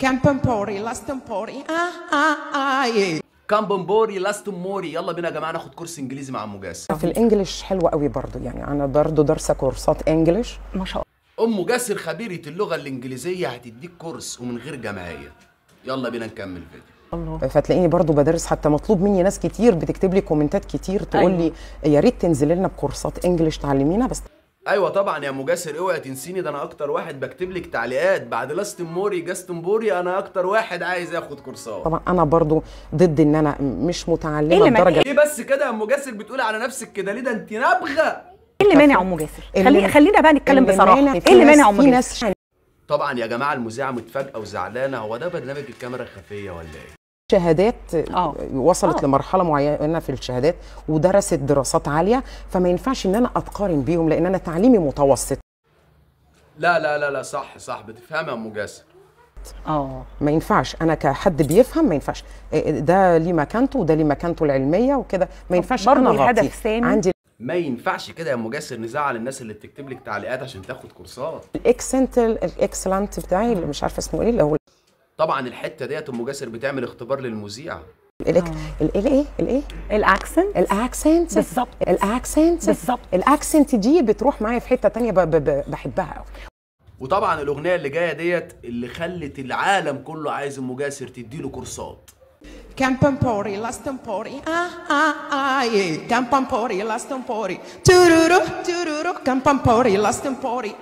كامبمبوري لاستمبوري اه اه اه كامبمبوري لاستموري يلا بينا يا جماعه ناخد كورس انجليزي مع ام جاسر في الانجليش حلوه قوي برضو يعني انا برضو دارسه كورسات انجليش ما شاء الله ام جاسر خبيره اللغه الانجليزيه هتديك كورس ومن غير جمعيه يلا بينا نكمل الفيديو الله فتلاقيني برضو بدرس حتى مطلوب مني ناس كتير بتكتب لي كومنتات كتير تقول أيوة. لي أيوة. يا ريت تنزلي لنا بكورسات انجليش تعلمينا بس ايوه طبعا يا مجاسر اوعى تنسيني ده انا اكتر واحد بكتب لك تعليقات بعد لاستن موري جاستن بوري انا اكتر واحد عايز اخد كورسات طبعا انا برضو ضد ان انا مش متعلمه إيه لدرجه ليه بس كده يا ام جاسر بتقولي على نفسك كده ليه ده انت نابغه ايه اللي مانع ام جاسر خلي خلينا بقى نتكلم بصراحه ايه اللي مانع ام جاسر طبعا يا جماعه المذيعه متفاجئه وزعلانه هو ده برنامج الكاميرا الخفيه ولا ايه شهادات أوه. وصلت أوه. لمرحله معينه في الشهادات ودرست دراسات عاليه فما ينفعش ان انا اتقارن بيهم لان انا تعليمي متوسط لا لا لا لا صح صح بتفهمها ام اه ما ينفعش انا كحد بيفهم ما ينفعش إيه، إيه، ده ليه مكانته وده ليه مكانته العلميه وكده ما ينفعش انا الهدف عندي ما ينفعش كده يا ام جاسر نزعل الناس اللي بتكتب لك تعليقات عشان تاخد كورسات الاكسنت الاكسلنت بتاعي اللي مش عارفه اسمه ايه اللي هو طبعا الحته ديت ام جاسر بتعمل اختبار للمذيعه آه. الايه الايه الايه الاكسنت الاكسنت بالظبط الاكسنت بالظبط الاكسنت دي بتروح معايا في حته تانية بحبها قوي وطبعا الاغنيه اللي جايه ديت اللي خلت العالم كله عايز ام جاسر تدي له كورسات كان بامبوري لاست امبوري اه اه اه كان بامبوري لاست امبوري تورورو تورورو كان بامبوري لاست امبوري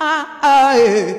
اه اه اه